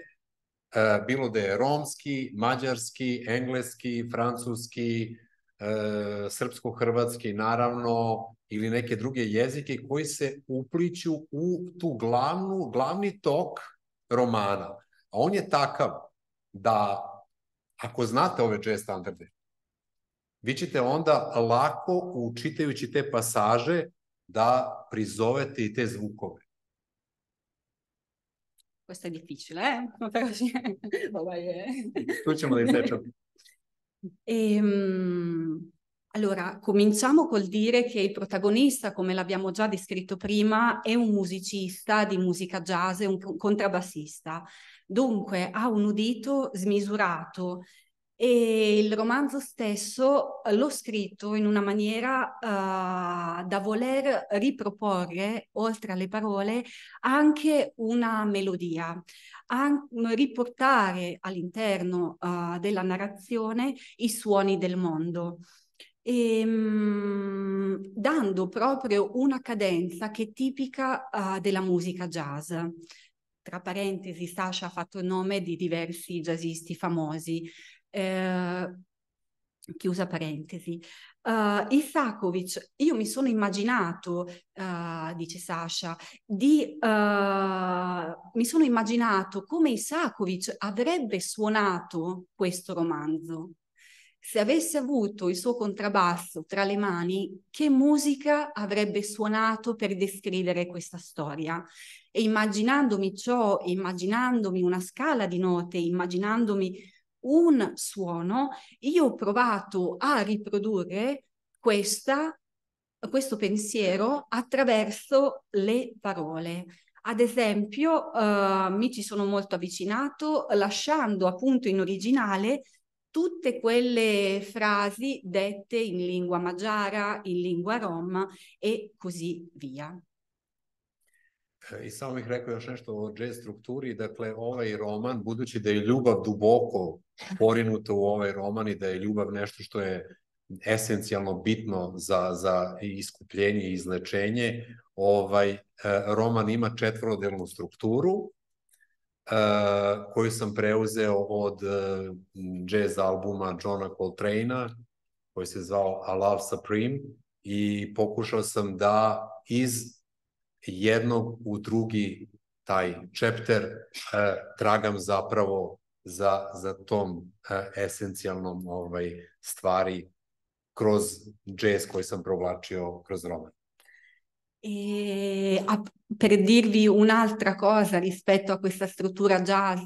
Speaker 3: Eh, bilo da je romski, mađarski, engleski, francuski, eh, srpsko-hrvatski, naravno, ili neke druge jezike koji se upliću u tu glavnu, glavni tok romana. A on je takav da, ako znate ove dve standarde, vi ćete onda lako, učitajući te pasaže, da prizovete i te zvukove.
Speaker 1: Questo è difficile, eh? Però sì. Vabbè,
Speaker 5: Facciamo l'esercito.
Speaker 1: allora, cominciamo col dire che il protagonista, come l'abbiamo già descritto prima, è un musicista di musica jazz, un contrabbassista. Dunque ha un udito smisurato e il romanzo stesso l'ho scritto in una maniera uh, da voler riproporre, oltre alle parole, anche una melodia, an- riportare all'interno uh, della narrazione i suoni del mondo. E, ehm, dando proprio una cadenza che è tipica uh, della musica jazz, tra parentesi, Sasha ha fatto il nome di diversi jazzisti famosi. Eh, chiusa parentesi. Uh, Isakovic, io mi sono immaginato, uh, dice Sasha, di, uh, mi sono immaginato come Isakovic avrebbe suonato questo romanzo. Se avesse avuto il suo contrabbasso tra le mani, che musica avrebbe suonato per descrivere questa storia? E immaginandomi ciò, immaginandomi una scala di note, immaginandomi un suono, io ho provato a riprodurre questa, questo pensiero attraverso le parole. Ad esempio, eh, mi ci sono molto avvicinato lasciando appunto in originale tutte quelle frasi dette in lingua magiara, in lingua rom e così via.
Speaker 3: I samo bih rekao još nešto o jazz strukturi, dakle ovaj roman, budući da je ljubav duboko porinuta u ovaj roman i da je ljubav nešto što je esencijalno bitno za, za iskupljenje i izlečenje, ovaj, e, roman ima četvorodelnu strukturu, e, koju sam preuzeo od jazz e, albuma Johna Coltrane-a, koji se zvao A Love Supreme, i pokušao sam da iz jednog u drugi taj chapter tragam zapravo za, za tom esencijalnom ovaj, stvari kroz jazz koji sam provlačio kroz roman.
Speaker 1: E, a, per dirvi un'altra cosa rispetto a questa struttura jazz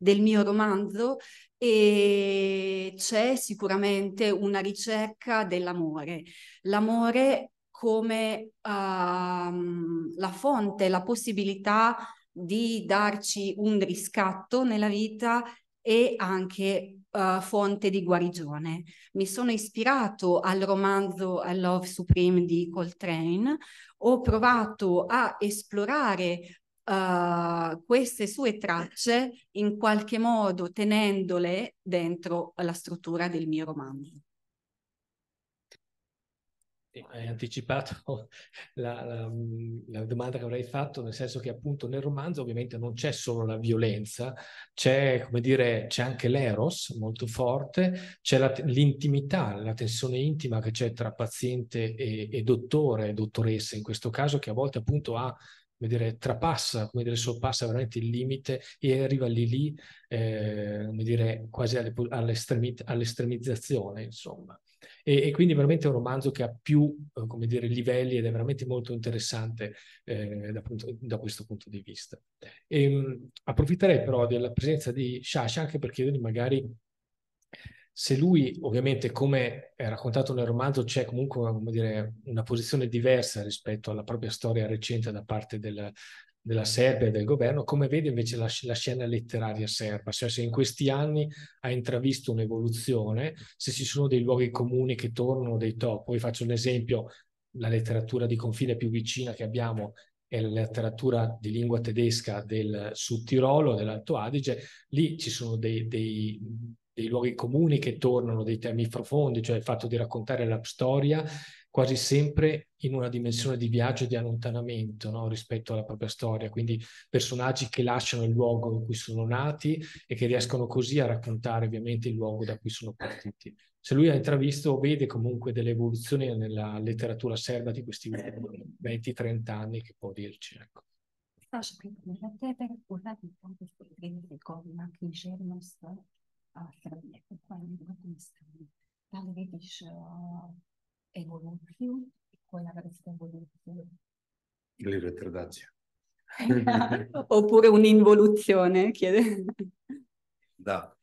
Speaker 1: del mio romanzo, e c'è sicuramente una ricerca dell'amore. L'amore come um, la fonte, la possibilità di darci un riscatto nella vita e anche uh, fonte di guarigione. Mi sono ispirato al romanzo I Love Supreme di Coltrane, ho provato a esplorare Uh, queste sue tracce in qualche modo tenendole dentro la struttura del mio romanzo
Speaker 2: hai anticipato [LAUGHS] la, la, mm, la, domanda che avrei fatto, nel senso che appunto nel romanzo ovviamente non c'è solo la violenza, c'è, come dire, c'è anche l'eros molto forte, c'è la, l'intimità, la tensione intima che c'è tra paziente e, e dottore, dottoressa in questo caso, che a volte appunto ha come dire, trapassa, come dire, sorpassa veramente il limite e arriva lì lì, eh, come dire, quasi alle, all'estremizzazione, insomma. E, e, quindi veramente è un romanzo che ha più, eh, come dire, livelli ed è veramente molto interessante eh, da, punto, da, questo punto di vista. E, ehm, approfitterei però della presenza di Sciascia anche per chiedergli magari se lui, ovviamente, come è raccontato nel romanzo, c'è comunque dire, una posizione diversa rispetto alla propria storia recente da parte del, della Serbia e del governo, come vede invece la, la, scena letteraria serba, cioè se in questi anni ha intravisto un'evoluzione, se ci sono dei luoghi comuni che tornano dei top, poi faccio un esempio, la letteratura di confine più vicina che abbiamo è la letteratura di lingua tedesca del Sud Tirolo, dell'Alto Adige, lì ci sono dei, dei, dei luoghi comuni che tornano, dei temi profondi, cioè il fatto di raccontare la storia quasi sempre in una dimensione di viaggio e di allontanamento no? rispetto alla propria storia, quindi personaggi che lasciano il luogo in cui sono nati e che riescono così a raccontare ovviamente il luogo da cui sono partiti. Se lui ha intravisto o vede comunque delle evoluzioni nella letteratura serba di questi 20-30 eh. anni che può dirci. Ecco.
Speaker 4: a Szerbiákban, amikor megnéztem, talán is evoluciju i koja vrsta evolucije?
Speaker 3: Ili retardacija.
Speaker 1: Oppure un'involuzione, chiede.
Speaker 3: Da.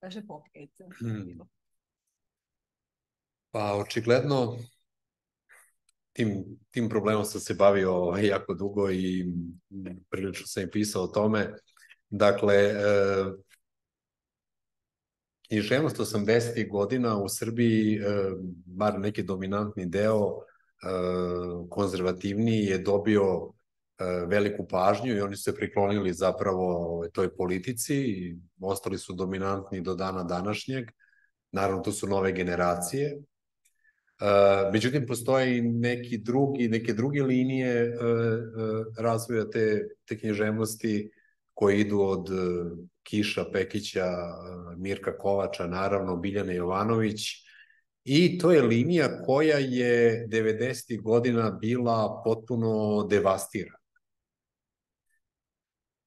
Speaker 4: Kaže pokret.
Speaker 3: Hmm. Pa očigledno tim, tim problemom sam se bavio jako dugo i prilično sam i pisao o tome. Dakle, eh, književnost 80. godina u Srbiji, e, bar neki dominantni deo, e, konzervativniji je dobio e, veliku pažnju i oni su se priklonili zapravo ovaj, toj politici i ostali su dominantni do dana današnjeg. Naravno, to su nove generacije. Međutim, postoje i neki drugi, neke druge linije razvoja te, te književnosti koje idu od Kiša Pekića, Mirka Kovača, naravno Biljana Jovanović. I to je linija koja je 90. godina bila potpuno devastirana.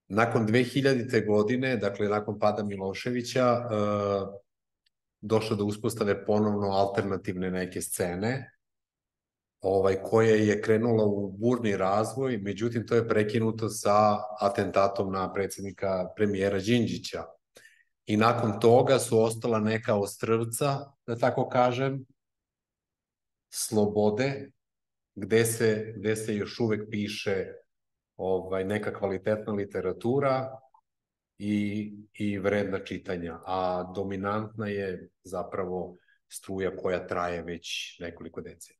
Speaker 3: Nakon 2000. godine, dakle nakon pada Miloševića, e, došlo do uspostave ponovno alternativne neke scene, ovaj, koje je krenulo u burni razvoj, međutim to je prekinuto sa atentatom na predsednika premijera Đinđića. I nakon toga su ostala neka ostrvca, da tako kažem, slobode, gde se, gde se još uvek piše ovaj, neka kvalitetna literatura i, i vredna čitanja, a dominantna je zapravo struja koja traje već nekoliko decenija.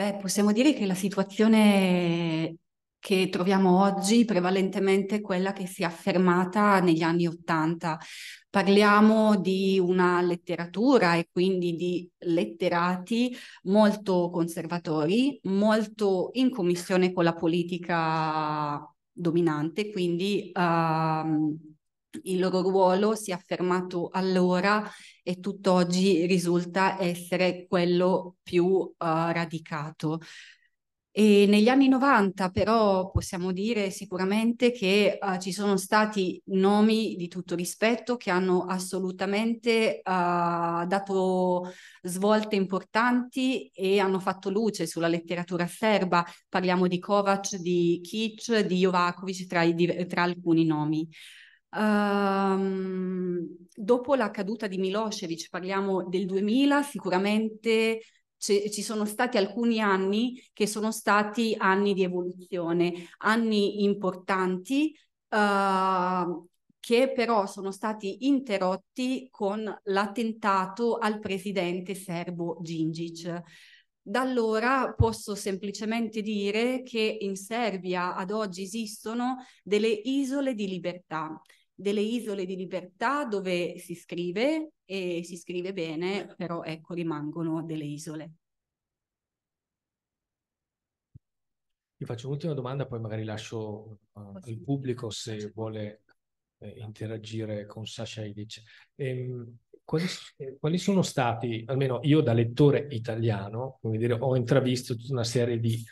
Speaker 1: Beh, possiamo dire che la situazione che troviamo oggi prevalentemente quella che si è affermata negli anni Ottanta. Parliamo di una letteratura e quindi di letterati molto conservatori, molto in commissione con la politica dominante, quindi uh, il loro ruolo si è affermato allora e tutt'oggi risulta essere quello più uh, radicato. E negli anni 90 però possiamo dire sicuramente che uh, ci sono stati nomi di tutto rispetto che hanno assolutamente uh, dato svolte importanti e hanno fatto luce sulla letteratura serba. Parliamo di Kovac, di Kic, di Jovakovic tra, tra alcuni nomi. Uh, dopo la caduta di Milosevic, parliamo del 2000, sicuramente c- ci sono stati alcuni anni che sono stati anni di evoluzione, anni importanti uh, che però sono stati interrotti con l'attentato al presidente serbo Gingic. Da allora posso semplicemente dire che in Serbia ad oggi esistono delle isole di libertà, delle isole di libertà dove si scrive e si scrive bene, però ecco rimangono delle isole.
Speaker 2: Vi faccio un'ultima domanda, poi magari lascio uh, al pubblico se vuole eh, interagire con Sasha Idic. Ehm, quali, eh, quali, sono stati, almeno io da lettore italiano, come dire, ho intravisto tutta una serie di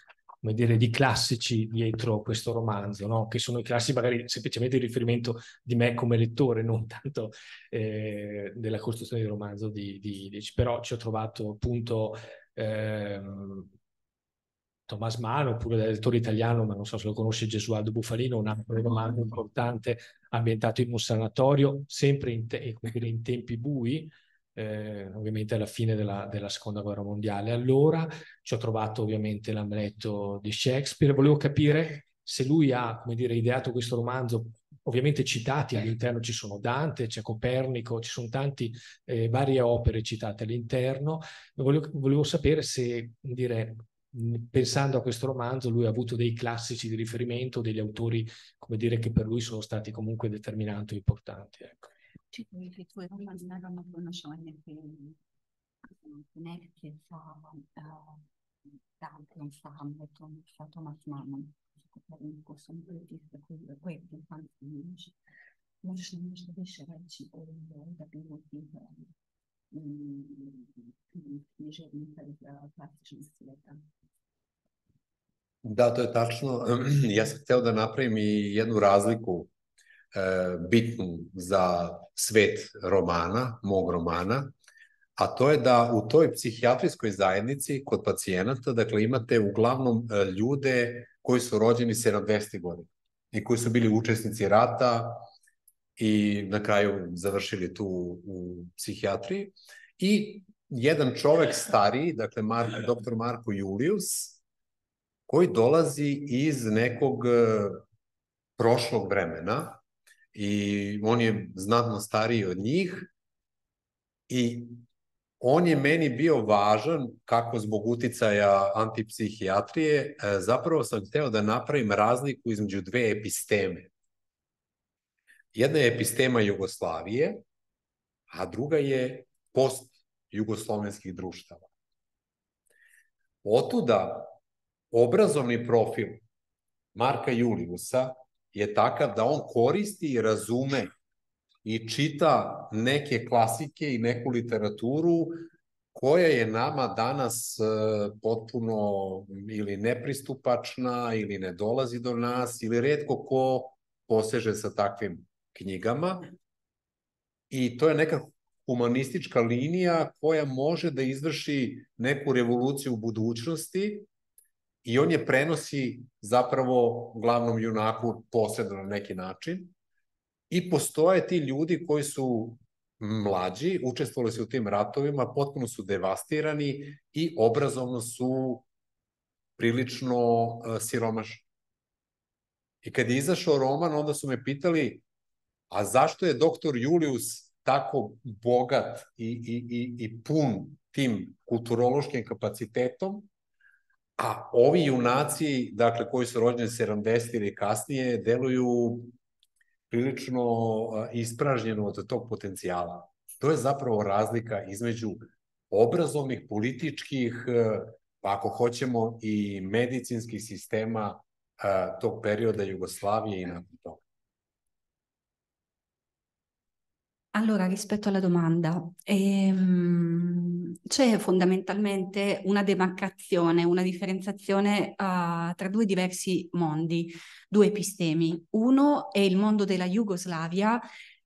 Speaker 2: come dire, di classici dietro questo romanzo, no? che sono i classici magari semplicemente il riferimento di me come lettore, non tanto eh, della costruzione del romanzo di, di Illich, però ci ho trovato appunto eh, Thomas Mann, oppure del lettore italiano, ma non so se lo conosce Gesualdo Bufalino, un altro romanzo importante ambientato in un sanatorio, sempre in, te- in tempi bui, eh, ovviamente alla fine della, della, seconda guerra mondiale. Allora ci ho trovato ovviamente l'Amleto di Shakespeare, volevo capire se lui ha, come dire, ideato questo romanzo, ovviamente citati all'interno ci sono Dante, c'è Copernico, ci sono tante eh, varie opere citate all'interno, volevo, volevo sapere se, dire, pensando a questo romanzo, lui ha avuto dei classici di riferimento, degli autori, come dire, che per lui sono stati comunque determinanti e importanti. Ecco.
Speaker 4: čitajući tvoj roman, naravno pronašla neke konekcije sa Danteom, sa Hamletom, sa Tomas Manom, sa Kopernikusom, koji je fanski muž. Možeš nam nešto više reći o ovom da bi odabiru tih književnika iz klasičnog svijeta?
Speaker 3: Da, to je tačno. [CLEARS THROAT] Ja sam hteo da napravim i jednu razliku bitnu za svet romana, mog romana, a to je da u toj psihijatrijskoj zajednici kod pacijenata, dakle imate uglavnom e, ljude koji su rođeni 70. godine i koji su bili učesnici rata i na kraju završili tu u psihijatriji. I jedan čovek stariji, dakle Mark, da. doktor Marko Julius, koji dolazi iz nekog e, prošlog vremena, i on je znatno stariji od njih i on je meni bio važan kako zbog uticaja antipsihijatrije, e, zapravo sam hteo da napravim razliku između dve episteme. Jedna je epistema Jugoslavije, a druga je post-jugoslovenskih društava. Otuda obrazovni profil Marka Juliusa je takav da on koristi i razume i čita neke klasike i neku literaturu koja je nama danas e, potpuno ili nepristupačna ili ne dolazi do nas ili redko ko poseže sa takvim knjigama. I to je neka humanistička linija koja može da izvrši neku revoluciju u budućnosti, i on je prenosi zapravo glavnom junaku posredno na neki način. I postoje ti ljudi koji su mlađi, učestvovali su u tim ratovima, potpuno su devastirani i obrazovno su prilično e, siromašni. I kad je izašao roman, onda su me pitali, a zašto je doktor Julius tako bogat i, i, i, i pun tim kulturološkim kapacitetom, A ovi junaci, dakle, koji su rođeni 70 ili kasnije, deluju prilično ispražnjeno od tog potencijala. To je zapravo razlika između obrazovnih, političkih, pa ako hoćemo i medicinskih sistema tog perioda Jugoslavije i nakon toga.
Speaker 1: Allora, rispetto alla domanda, ehm, c'è fondamentalmente una demarcazione, una differenziazione uh, tra due diversi mondi, due epistemi. Uno è il mondo della Jugoslavia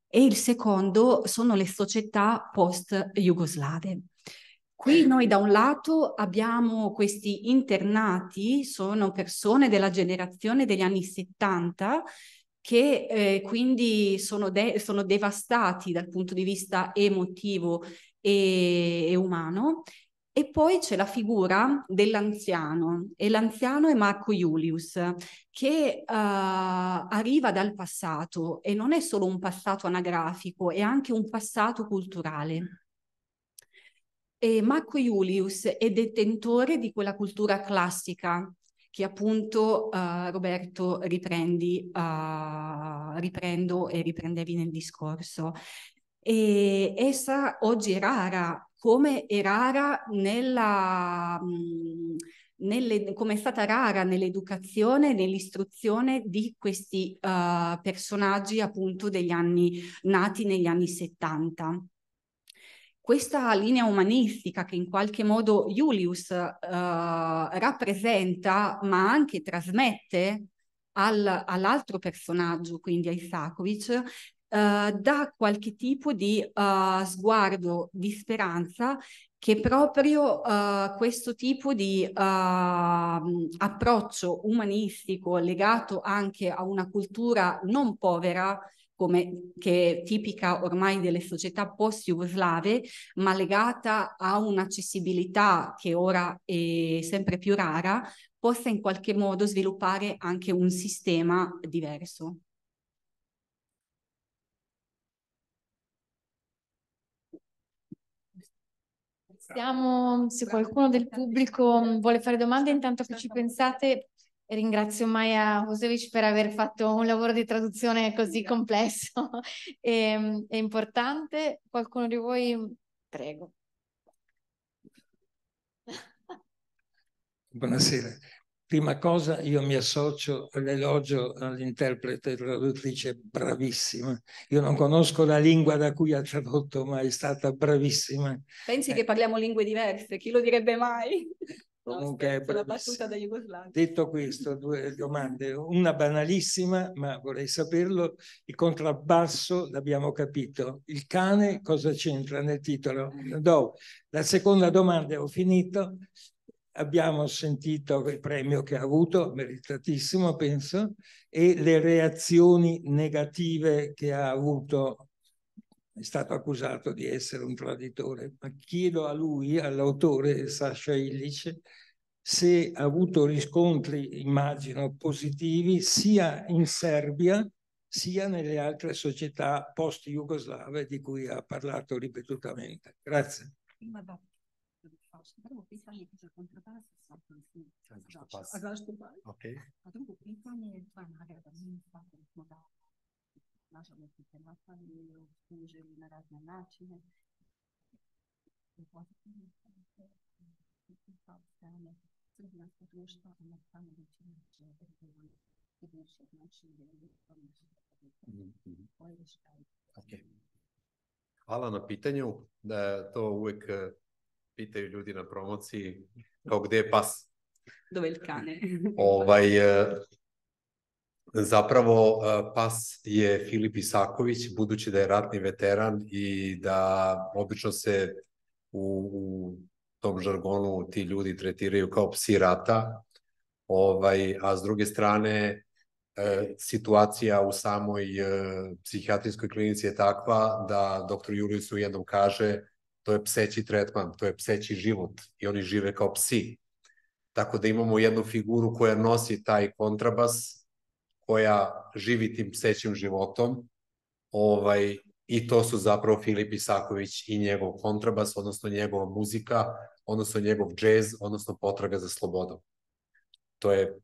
Speaker 1: e il secondo sono le società post-jugoslave. Qui noi da un lato abbiamo questi internati, sono persone della generazione degli anni 70 che eh, quindi sono, de- sono, devastati dal punto di vista emotivo e, e umano. E poi c'è la figura dell'anziano, e l'anziano è Marco Iulius che uh, arriva dal passato e non è solo un passato anagrafico, è anche un passato culturale. E Marco Iulius è detentore di quella cultura classica che appunto uh, Roberto riprendi, uh, riprendo e riprendevi nel discorso. E essa oggi è rara, come è rara nella... Mh, mm, nelle, come è stata rara nell'educazione, nell'istruzione di questi uh, personaggi appunto degli anni nati negli anni 70 questa linea umanistica che in qualche modo Julius eh, rappresenta, ma anche trasmette al, all'altro personaggio, quindi a Isakovic, eh, dà qualche tipo di eh, sguardo di speranza che proprio eh, questo tipo di eh, approccio umanistico legato anche a una cultura non povera come, che è tipica ormai delle società post-jugoslave, ma legata a un'accessibilità che ora è sempre più rara, possa in qualche modo sviluppare anche un sistema diverso. Siamo, se qualcuno del pubblico vuole fare domande, intanto che ci pensate, Ringrazio Maia Josevic per aver fatto un lavoro di traduzione così complesso [LAUGHS] e, e importante. Qualcuno di voi, prego.
Speaker 5: [LAUGHS] Buonasera. Prima cosa io mi associo all'elogio all'interprete traduttrice bravissima. Io non conosco la lingua da cui ha tradotto, ma è stata bravissima.
Speaker 1: Pensi eh. che parliamo lingue diverse? Chi lo direbbe mai? [LAUGHS]
Speaker 5: Comunque, no, eh, battuta
Speaker 1: da Jugoslavia.
Speaker 5: Detto questo, due domande. Una banalissima, ma vorrei saperlo. Il contrabbasso l'abbiamo capito. Il cane cosa c'entra nel titolo? No. La seconda domanda, ho finito. Abbiamo sentito il premio che ha avuto, meritatissimo penso, e le reazioni negative che ha avuto è stato accusato di essere un traditore, ma chiedo a lui, all'autore Sasha Illich, se ha avuto riscontri, immagino, positivi sia in Serbia sia nelle altre società post-jugoslave di cui ha parlato ripetutamente. Grazie.
Speaker 4: Prvo pitanje za kontrabasa sam Zašto? A zašto? Okay. A drugo pitanje je dva nagrada. Mi smo dali nažalost i napadili, služili na razne načine. Kao strane crnjanska društva, a na strane većina žele i bivših način mhm, mhm. Okay.
Speaker 3: Hvala na pitanju. Da, to uvek eh, pitaju ljudi na promociji kao gde je pas.
Speaker 1: Do velikane. ovaj,
Speaker 3: eh, Zapravo, eh, pas je Filip Isaković, budući da je ratni veteran i da obično se u, u tom žargonu ti ljudi tretiraju kao psi rata, ovaj, a s druge strane eh, situacija u samoj eh, psihijatrijskoj klinici je takva da doktor Julius u jednom kaže to je pseći tretman, to je pseći život i oni žive kao psi. Tako da imamo jednu figuru koja nosi taj kontrabas koja živi tim psećim životom ovaj, i to su zapravo Filip Isaković i njegov kontrabas, odnosno njegova muzika, odnosno njegov džez, odnosno potraga za slobodom. To je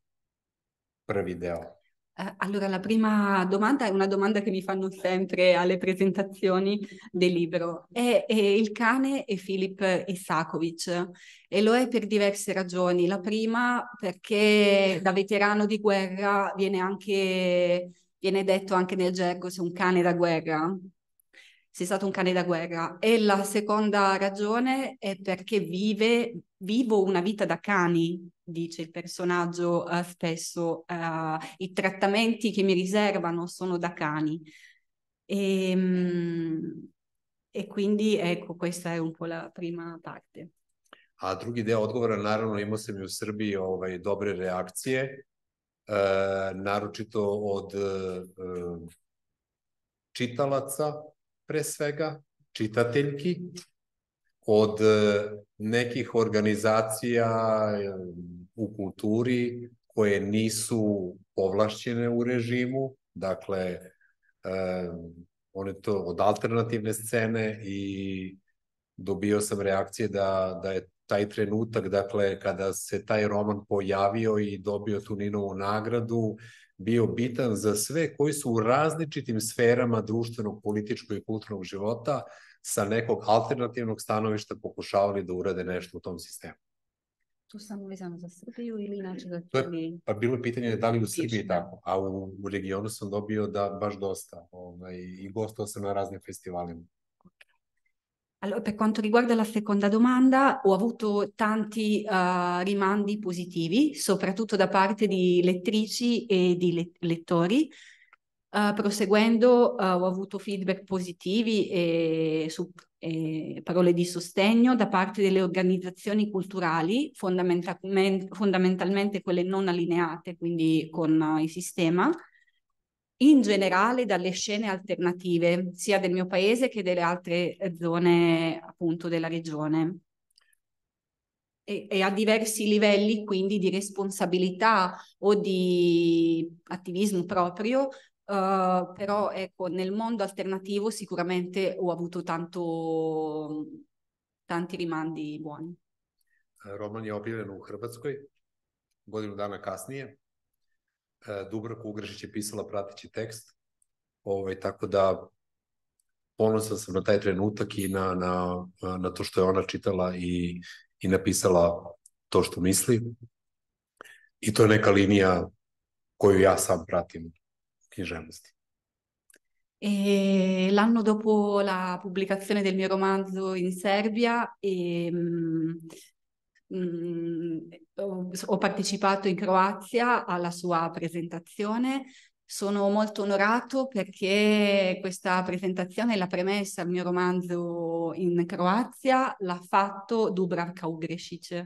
Speaker 3: prvi deo.
Speaker 1: Eh, allora, la prima domanda è una domanda che mi fanno sempre alle presentazioni del libro. È, è il cane e Filip Isakovic e lo è per diverse ragioni. La prima perché da veterano di guerra viene, anche, viene detto anche nel gergo se un cane da guerra, se è stato un cane da guerra. E la seconda ragione è perché vive, vivo una vita da cani, dice il personaggio uh, spesso, uh, i trattamenti che mi riservano sono da cani. E, e quindi ecco, questa è un po' la prima parte.
Speaker 3: A ah, drugi deo odgovora, naravno, imao sam i u Srbiji ovaj, dobre reakcije, uh, naročito od uh, eh, čitalaca pre svega, čitateljki, od e, nekih organizacija e, u kulturi koje nisu povlašćene u režimu, dakle, e, one to od alternativne scene i dobio sam reakcije da, da je taj trenutak, dakle, kada se taj roman pojavio i dobio tu Ninovu nagradu, bio bitan za sve koji su u različitim sferama društvenog, političkog i kulturnog života sa nekog alternativnog stanovišta pokušavali da urade nešto u tom sistemu.
Speaker 4: To samo vezano za Srbiju ili inače za... To je,
Speaker 3: pa bilo je pitanje da li u Srbiji tako, a u, u regionu sam dobio da baš dosta ovaj, i gostao sam na raznim festivalima.
Speaker 1: Allora, per quanto riguarda la seconda domanda, ho avuto tanti uh, rimandi positivi, soprattutto da parte di lettrici e di let- lettori, Uh, proseguendo uh, ho avuto feedback positivi e, su, e, parole di sostegno da parte delle organizzazioni culturali, fondamentalmente, fondamentalmente quelle non allineate, quindi con uh, il sistema, in generale dalle scene alternative, sia del mio paese che delle altre zone appunto della regione. e, a diversi livelli quindi di responsabilità o di attivismo proprio Uh, però ecco, nel mondo alternativo sicuramente ho avuto tanto, tanti rimandi buoni.
Speaker 3: Eh, Roman je objavljen u Hrvatskoj godinu dana kasnije. Eh, Dubravka Ugrešić je pisala pratići tekst, ovaj, tako da ponosan sam na taj trenutak i na, na, na to što je ona čitala i, i napisala to što misli. I to je neka linija koju ja sam pratim e
Speaker 1: E l'anno dopo la pubblicazione del mio romanzo in Serbia, e, ehm, mh, mm, ho, ho partecipato in Croazia alla sua presentazione sono molto onorato perché questa presentazione è la premessa al mio romanzo in Croazia, l'ha fatto Dubravka Ugresic.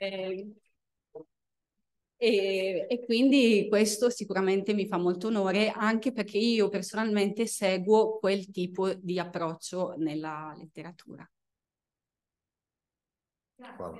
Speaker 1: Eh, e, e, quindi questo sicuramente mi fa molto onore anche perché io personalmente seguo quel tipo di approccio nella letteratura.
Speaker 4: Wow.